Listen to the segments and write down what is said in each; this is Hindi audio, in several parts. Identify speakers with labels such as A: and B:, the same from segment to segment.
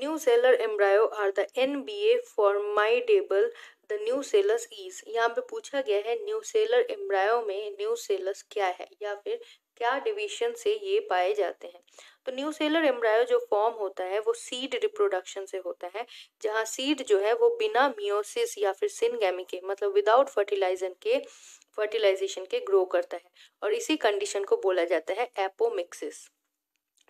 A: new nucellar embryo are the N B A for my डेबल द न्यू सेलर्स ईज यहाँ पे पूछा गया है न्यू सेलर एम्ब्रायो में न्यू सेलर्स क्या है या फिर क्या डिवीजन से ये पाए जाते हैं तो न्यू सेलर एम्ब्रायो जो फॉर्म होता है वो सीड रिप्रोडक्शन से होता है जहाँ सीड जो है वो बिना मियोसिस या फिर सिनगेमी के मतलब विदाउट फर्टिलाइजन के फर्टिलाइजेशन के ग्रो करता है और इसी कंडीशन को बोला जाता है एपोमिक्सिस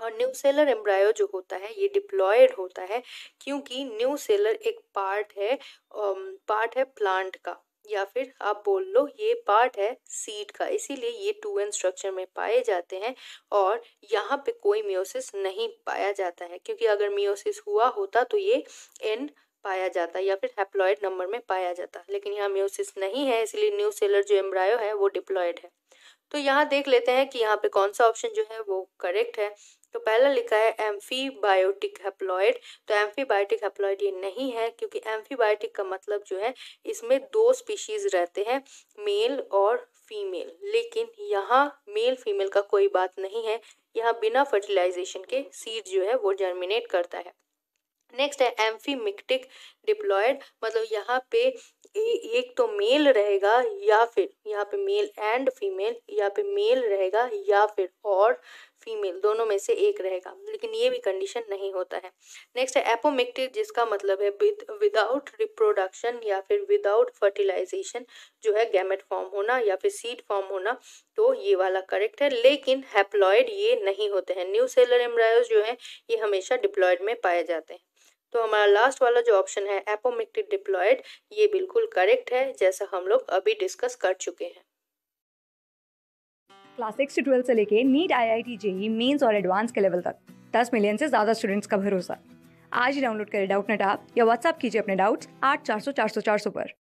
A: और न्यू सेलर एम्ब्रायो जो होता है ये डिप्लॉयड होता है क्योंकि न्यू सेलर एक पार्ट है पार्ट um, है प्लांट का या फिर आप बोल लो ये पार्ट है सीड का इसीलिए ये टू एन स्ट्रक्चर में पाए जाते हैं और यहाँ पे कोई मियोसिस नहीं पाया जाता है क्योंकि अगर मियोसिस हुआ होता तो ये एन पाया जाता या फिर हैप्लॉयड नंबर में पाया जाता लेकिन यहाँ म्यूसिस नहीं है इसलिए न्यू सेलर जो एम्ब्रायो है वो डिप्लॉयड है तो यहाँ देख लेते हैं कि यहाँ पे कौन सा ऑप्शन जो है वो करेक्ट है तो पहला लिखा है बायोटिक हेप्लॉयड तो बायोटिक हेप्लॉयड ये नहीं है क्योंकि एम्फीबायोटिक का मतलब जो है इसमें दो स्पीशीज रहते हैं मेल और फीमेल लेकिन यहाँ मेल फीमेल का कोई बात नहीं है यहाँ बिना फर्टिलाइजेशन के सीड जो है वो जर्मिनेट करता है नेक्स्ट है मिक्टिक डिप्लॉयड मतलब यहाँ पे एक तो मेल रहेगा या फिर यहाँ पे मेल एंड फीमेल यहाँ पे मेल रहेगा या फिर और फीमेल दोनों में से एक रहेगा लेकिन ये भी कंडीशन नहीं होता है नेक्स्ट है एपोमिक्टिक जिसका मतलब है विदाउट रिप्रोडक्शन या फिर विदाउट फर्टिलाइजेशन जो है गैमेट फॉर्म होना या फिर सीड फॉर्म होना तो ये वाला करेक्ट है लेकिन हैप्लॉयड ये नहीं होते हैं न्यू सेलर एम्ब्रायोज जो है ये हमेशा डिप्लॉयड में पाए जाते हैं तो हमारा लास्ट वाला जो ऑप्शन है एपोमिक्टिक डिप्लॉयड ये बिल्कुल करेक्ट है जैसा हम लोग अभी डिस्कस कर चुके हैं
B: क्लास सिक्स से ट्वेल्थ से लेके NEET I I T JEE mains और एडवांस के लेवल तक दस मिलियन से ज़्यादा स्टूडेंट्स का भरोसा आज ही डाउनलोड करें डाउट नेट आप या व्हाट्सअप कीजिए अपने डाउट्स आठ चार सौ चार सौ चार सौ पर